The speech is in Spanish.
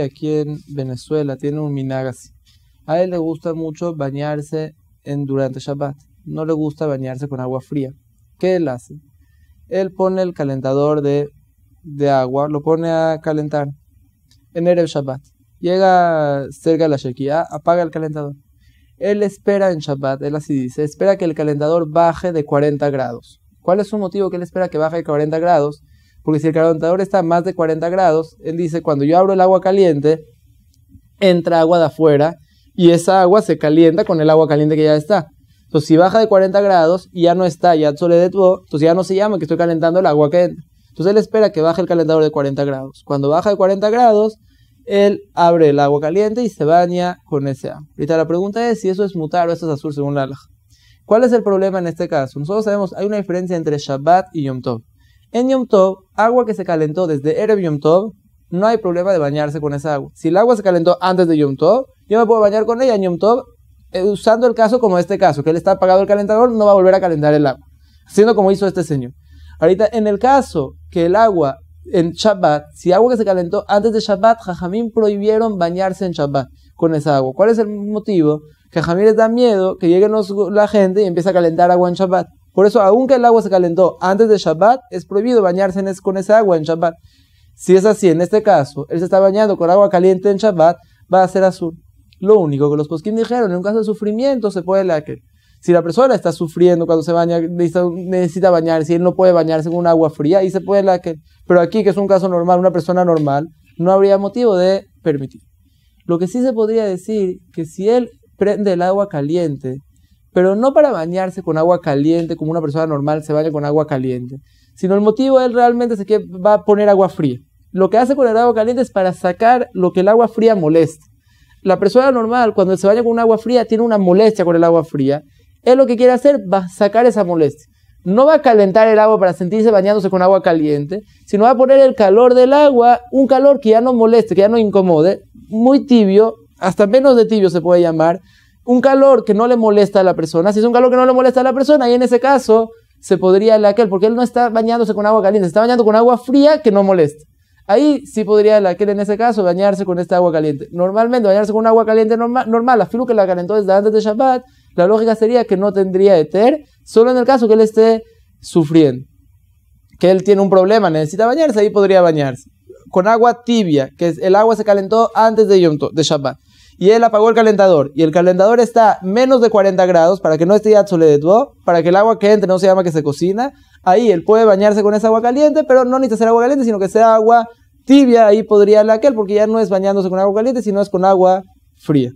aquí en Venezuela tiene un minagasi. A él le gusta mucho bañarse en, durante Shabbat. No le gusta bañarse con agua fría. ¿Qué él hace? Él pone el calentador de, de agua, lo pone a calentar en el Shabbat. Llega cerca de la Shekiah, apaga el calentador. Él espera en Shabbat, él así dice, espera que el calentador baje de 40 grados. ¿Cuál es su motivo que él espera que baje de 40 grados? Porque si el calentador está a más de 40 grados, él dice, cuando yo abro el agua caliente, entra agua de afuera y esa agua se calienta con el agua caliente que ya está. Entonces, si baja de 40 grados y ya no está, ya solo entonces ya no se llama que estoy calentando el agua que entra. Entonces, él espera que baje el calentador de 40 grados. Cuando baja de 40 grados, él abre el agua caliente y se baña con ese agua. Ahorita la pregunta es si eso es mutar o eso es azul según la alaj. ¿Cuál es el problema en este caso? Nosotros sabemos, hay una diferencia entre Shabbat y Yom Tov. En Yom Tov, agua que se calentó desde Erev Yom Tov, no hay problema de bañarse con esa agua. Si el agua se calentó antes de Yom Tov, yo me puedo bañar con ella en Yom Tov, eh, usando el caso como este caso, que él está apagado el calentador, no va a volver a calentar el agua, Siendo como hizo este señor. Ahorita, en el caso que el agua en Shabbat, si agua que se calentó antes de Shabbat, Jajamín prohibieron bañarse en Shabbat con esa agua. ¿Cuál es el motivo? Que a Jajamín les da miedo que llegue la gente y empiece a calentar agua en Shabbat. Por eso, aunque el agua se calentó antes de Shabbat, es prohibido bañarse con esa agua en Shabbat. Si es así, en este caso, él se está bañando con agua caliente en Shabbat, va a ser azul. Lo único que los posquín dijeron, en un caso de sufrimiento se puede la Si la persona está sufriendo cuando se baña, necesita, necesita bañarse, él no puede bañarse con agua fría, ahí se puede la Pero aquí, que es un caso normal, una persona normal, no habría motivo de permitir. Lo que sí se podría decir, que si él prende el agua caliente pero no para bañarse con agua caliente, como una persona normal se baña con agua caliente, sino el motivo él realmente es que va a poner agua fría. Lo que hace con el agua caliente es para sacar lo que el agua fría molesta. La persona normal, cuando se baña con agua fría, tiene una molestia con el agua fría. Él lo que quiere hacer va sacar esa molestia. No va a calentar el agua para sentirse bañándose con agua caliente, sino va a poner el calor del agua, un calor que ya no moleste, que ya no incomode, muy tibio, hasta menos de tibio se puede llamar, un calor que no le molesta a la persona, si es un calor que no le molesta a la persona, y en ese caso se podría la aquel, porque él no está bañándose con agua caliente, se está bañando con agua fría que no molesta. Ahí sí podría la aquel en ese caso bañarse con esta agua caliente. Normalmente bañarse con agua caliente normal, la filo que la calentó desde antes de Shabbat, la lógica sería que no tendría eter, solo en el caso que él esté sufriendo, que él tiene un problema, necesita bañarse, ahí podría bañarse. Con agua tibia, que el agua se calentó antes de, de Shabbat y él apagó el calentador y el calentador está menos de 40 grados para que no esté absoluto, para que el agua que entre no se llama que se cocina, ahí él puede bañarse con esa agua caliente, pero no necesita ser agua caliente, sino que sea agua tibia, ahí podría la porque ya no es bañándose con agua caliente, sino es con agua fría.